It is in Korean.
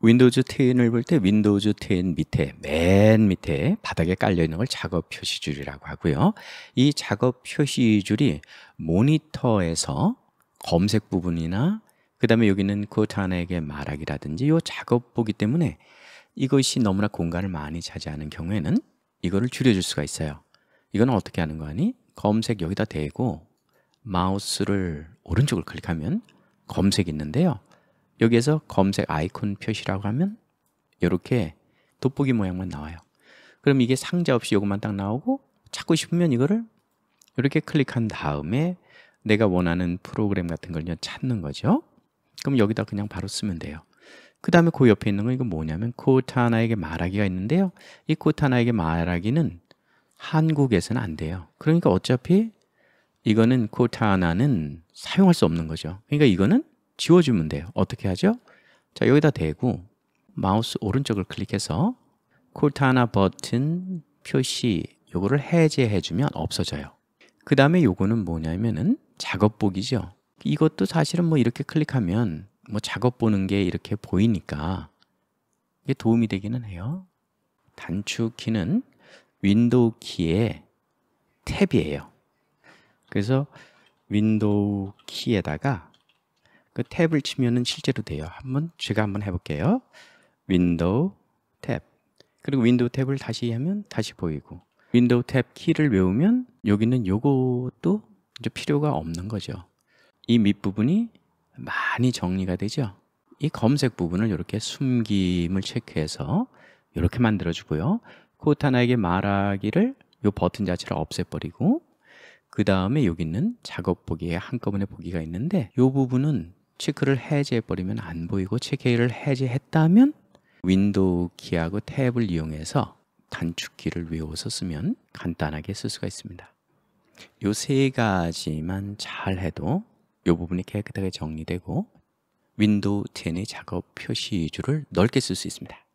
윈도우즈 10을 볼 때 윈도우즈 10 밑에 맨 밑에 바닥에 깔려 있는 걸 작업 표시줄이라고 하고요. 이 작업 표시줄이 모니터에서 검색 부분이나 그다음에 여기는 코타나에게 말하기라든지 이 작업보기 때문에 이것이 너무나 공간을 많이 차지하는 경우에는 이거를 줄여줄 수가 있어요. 이거는 어떻게 하는 거니? 검색 여기다 대고 마우스를 오른쪽을 클릭하면 검색 있는데요. 여기에서 검색 아이콘 표시라고 하면 이렇게 돋보기 모양만 나와요. 그럼 이게 상자 없이 이것만 딱 나오고 찾고 싶으면 이거를 이렇게 클릭한 다음에 내가 원하는 프로그램 같은 걸 찾는 거죠. 그럼 여기다 그냥 바로 쓰면 돼요. 그 다음에 그 옆에 있는 건 이거 뭐냐면 코타나에게 말하기가 있는데요. 이 코타나에게 말하기는 한국에서는 안 돼요. 그러니까 어차피 이거는 코타나는 사용할 수 없는 거죠. 그러니까 이거는 지워주면 돼요. 어떻게 하죠? 자, 여기다 대고 마우스 오른쪽을 클릭해서 쿨타나 버튼 표시 요거를 해제해 주면 없어져요. 그 다음에 요거는 뭐냐면은 작업복이죠. 이것도 사실은 뭐 이렇게 클릭하면 뭐 작업 보는 게 이렇게 보이니까 이게 도움이 되기는 해요. 단축키는 윈도우 키의 탭이에요. 그래서 윈도우 키에다가 그 탭을 치면은 실제로 돼요. 한번 제가 한번 해볼게요. 윈도우 탭 그리고 윈도우 탭을 다시 하면 다시 보이고 윈도우 탭 키를 외우면 여기는 요것도 이제 필요가 없는 거죠. 이 밑부분이 많이 정리가 되죠. 이 검색 부분을 이렇게 숨김을 체크해서 이렇게 만들어주고요. 코드 나에게 말하기를 이 버튼 자체를 없애버리고 그 다음에 여기 있는 작업 보기에 한꺼번에 보기가 있는데 이 부분은 체크를 해제해버리면 안 보이고 체크를 해제했다면 윈도우 키하고 탭을 이용해서 단축키를 외워서 쓰면 간단하게 쓸 수가 있습니다. 요 세 가지만 잘 해도 요 부분이 깨끗하게 정리되고 윈도우 10의 작업 표시줄을 넓게 쓸 수 있습니다.